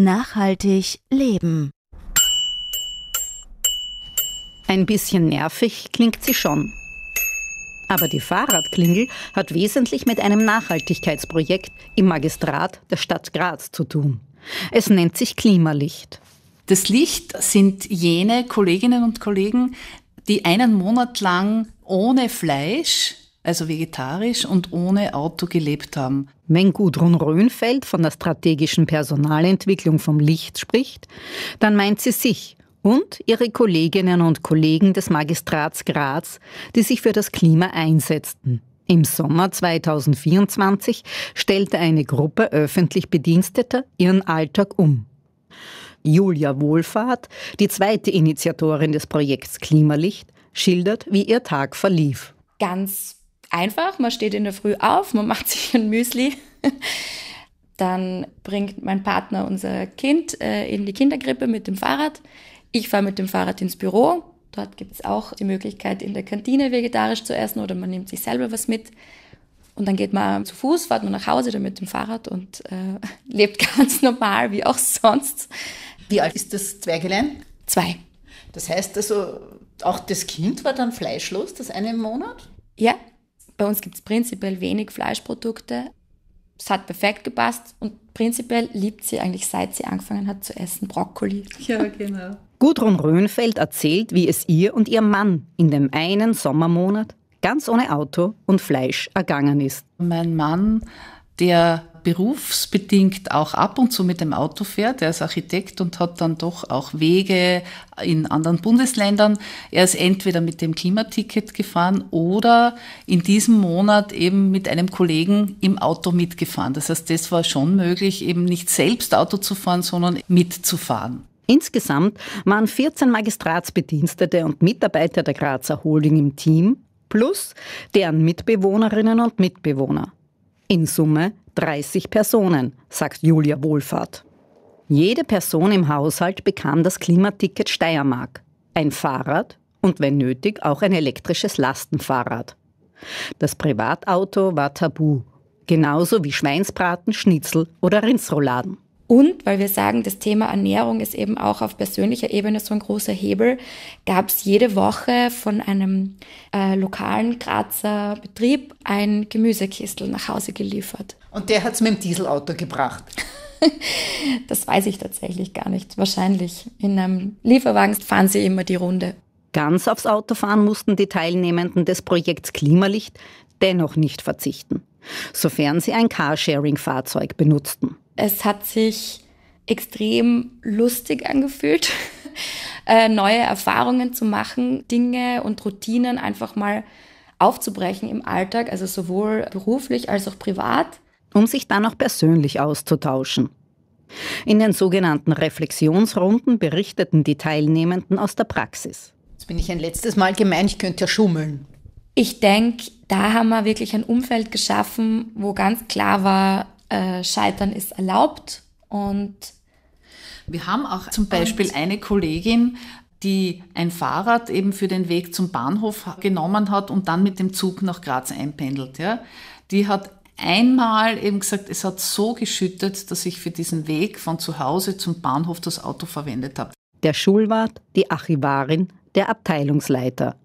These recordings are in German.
Nachhaltig leben. Ein bisschen nervig klingt sie schon. Aber die Fahrradklingel hat wesentlich mit einem Nachhaltigkeitsprojekt im Magistrat der Stadt Graz zu tun. Es nennt sich Klimalicht. Das Licht sind jene Kolleginnen und Kollegen, die einen Monat lang ohne Fleisch also vegetarisch und ohne Auto gelebt haben. Wenn Gudrun Röhnfeld von der strategischen Personalentwicklung vom Licht spricht, dann meint sie sich und ihre Kolleginnen und Kollegen des Magistrats Graz, die sich für das Klima einsetzten. Im Sommer 2024 stellte eine Gruppe öffentlich Bediensteter ihren Alltag um. Julia Wohlfahrt, die zweite Initiatorin des Projekts Klimalicht, schildert, wie ihr Tag verlief. Ganz einfach, man steht in der Früh auf, man macht sich ein Müsli. Dann bringt mein Partner unser Kind äh, in die Kinderkrippe mit dem Fahrrad. Ich fahre mit dem Fahrrad ins Büro. Dort gibt es auch die Möglichkeit, in der Kantine vegetarisch zu essen oder man nimmt sich selber was mit. Und dann geht man zu Fuß, fährt man nach Hause dann mit dem Fahrrad und äh, lebt ganz normal, wie auch sonst. Wie alt ist das Zwergelein? Zwei. Das heißt also, auch das Kind war dann fleischlos, das eine im Monat? Ja, bei uns gibt es prinzipiell wenig Fleischprodukte. Es hat perfekt gepasst und prinzipiell liebt sie eigentlich, seit sie angefangen hat zu essen, Brokkoli. Ja, genau. Gudrun Röhnfeld erzählt, wie es ihr und ihrem Mann in dem einen Sommermonat ganz ohne Auto und Fleisch ergangen ist. Mein Mann, der berufsbedingt auch ab und zu mit dem Auto fährt. Er ist Architekt und hat dann doch auch Wege in anderen Bundesländern. Er ist entweder mit dem Klimaticket gefahren oder in diesem Monat eben mit einem Kollegen im Auto mitgefahren. Das heißt, das war schon möglich, eben nicht selbst Auto zu fahren, sondern mitzufahren. Insgesamt waren 14 Magistratsbedienstete und Mitarbeiter der Grazer Holding im Team plus deren Mitbewohnerinnen und Mitbewohner. In Summe 30 Personen, sagt Julia Wohlfahrt. Jede Person im Haushalt bekam das Klimaticket Steiermark, ein Fahrrad und wenn nötig auch ein elektrisches Lastenfahrrad. Das Privatauto war tabu, genauso wie Schweinsbraten, Schnitzel oder Rindsrouladen. Und weil wir sagen, das Thema Ernährung ist eben auch auf persönlicher Ebene so ein großer Hebel, gab es jede Woche von einem äh, lokalen Grazer Betrieb ein Gemüsekistel nach Hause geliefert. Und der hat es mit dem Dieselauto gebracht. das weiß ich tatsächlich gar nicht. Wahrscheinlich. In einem Lieferwagen fahren sie immer die Runde. Ganz aufs Auto fahren mussten die Teilnehmenden des Projekts Klimalicht dennoch nicht verzichten, sofern sie ein Carsharing-Fahrzeug benutzten. Es hat sich extrem lustig angefühlt, äh, neue Erfahrungen zu machen, Dinge und Routinen einfach mal aufzubrechen im Alltag, also sowohl beruflich als auch privat. Um sich dann auch persönlich auszutauschen. In den sogenannten Reflexionsrunden berichteten die Teilnehmenden aus der Praxis. Jetzt bin ich ein letztes Mal gemeint, ich könnte ja schummeln. Ich denke, da haben wir wirklich ein Umfeld geschaffen, wo ganz klar war, äh, Scheitern ist erlaubt und wir haben auch zum Beispiel eine Kollegin, die ein Fahrrad eben für den Weg zum Bahnhof genommen hat und dann mit dem Zug nach Graz einpendelt. Ja. Die hat einmal eben gesagt, es hat so geschüttet, dass ich für diesen Weg von zu Hause zum Bahnhof das Auto verwendet habe. Der Schulwart, die Archivarin, der Abteilungsleiter.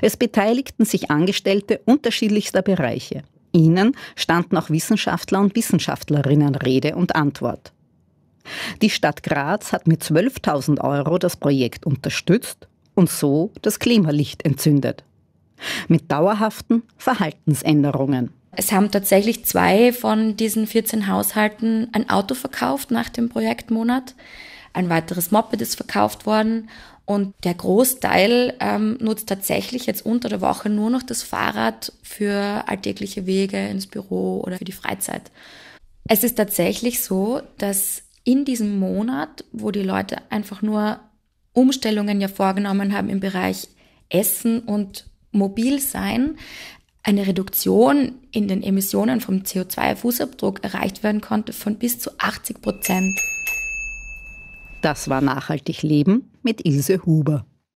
Es beteiligten sich Angestellte unterschiedlichster Bereiche. Ihnen standen auch Wissenschaftler und Wissenschaftlerinnen Rede und Antwort. Die Stadt Graz hat mit 12.000 Euro das Projekt unterstützt und so das Klimalicht entzündet. Mit dauerhaften Verhaltensänderungen. Es haben tatsächlich zwei von diesen 14 Haushalten ein Auto verkauft nach dem Projektmonat. Ein weiteres Moped ist verkauft worden und der Großteil ähm, nutzt tatsächlich jetzt unter der Woche nur noch das Fahrrad für alltägliche Wege ins Büro oder für die Freizeit. Es ist tatsächlich so, dass in diesem Monat, wo die Leute einfach nur Umstellungen ja vorgenommen haben im Bereich Essen und Mobilsein, eine Reduktion in den Emissionen vom CO2-Fußabdruck erreicht werden konnte von bis zu 80 Prozent. Das war Nachhaltig Leben mit Ilse Huber.